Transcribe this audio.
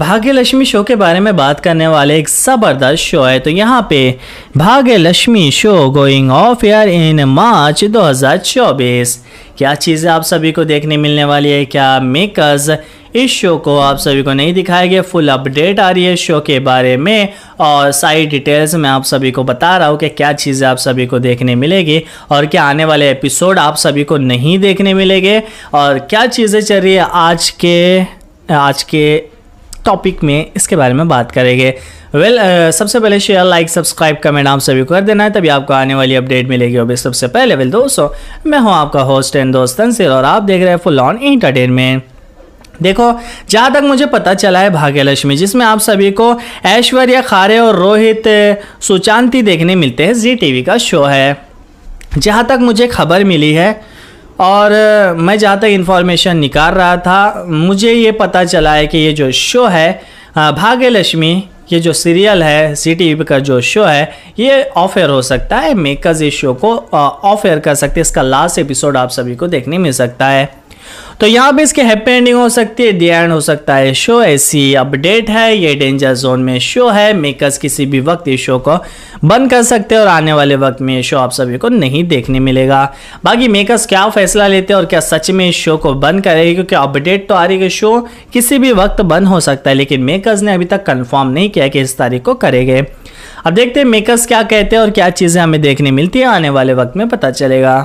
भाग्य लक्ष्मी शो के बारे में बात करने वाले एक ज़बरदस्त शो है तो यहाँ पे Bhagya Lakshmi show going off air in March 2024 क्या चीज़ें आप सभी को देखने मिलने वाली है क्या मेकर्स इस शो को आप सभी को नहीं दिखाएंगे फुल अपडेट आ रही है शो के बारे में और सारी डिटेल्स मैं आप सभी को बता रहा हूँ कि क्या चीज़ें आप सभी को देखने मिलेगी और क्या आने वाले एपिसोड आप सभी को नहीं देखने मिलेंगे और क्या चीज़ें चल रही है आज के आज के टॉपिक में इसके बारे में बात करेंगे वेल well, uh, सबसे पहले शेयर लाइक सब्सक्राइब कमेंट आप सभी कर देना है तभी आपको आने वाली अपडेट मिलेगी अभी सबसे पहले वेल दोस्तों मैं हूँ आपका होस्ट एंड दोस्त तंसिल और आप देख रहे हैं फुल ऑन इंटरटेनमेंट देखो जहाँ तक मुझे पता चला है भाग्यलक्ष्मी जिसमें आप सभी को ऐश्वर्या खारे और रोहित uh, सुचांति देखने मिलते हैं जी टीवी का शो है जहाँ तक मुझे खबर मिली है और मैं जहाँ तक इन्फॉर्मेशन निकाल रहा था मुझे ये पता चला है कि ये जो शो है भाग्य लक्ष्मी ये जो सीरियल है सी टी वी का जो शो है ये ऑफ एयर हो सकता है मेकर्स इस शो को ऑफ एयर कर सकते हैं इसका लास्ट एपिसोड आप सभी को देखने मिल सकता है तो यहाँ पे इसके हैप्पी एंडिंग हो सकती है दी एंड हो सकता है शो ऐसी अपडेट है ये डेंजर जोन में शो है मेकर्स किसी भी वक्त इस शो को बंद कर सकते हैं और आने वाले वक्त में ये शो आप सभी को नहीं देखने मिलेगा बाकी मेकर्स क्या फैसला लेते हैं और क्या सच में इस शो को बंद करेगी क्योंकि अपडेट तो आ रही है शो किसी भी वक्त बंद हो सकता है लेकिन मेकर्स ने अभी तक कन्फर्म नहीं किया कि इस तारीख को करेंगे अब देखते हैं मेकर्स क्या कहते हैं और क्या चीज़ें हमें देखने मिलती है आने वाले वक्त में पता चलेगा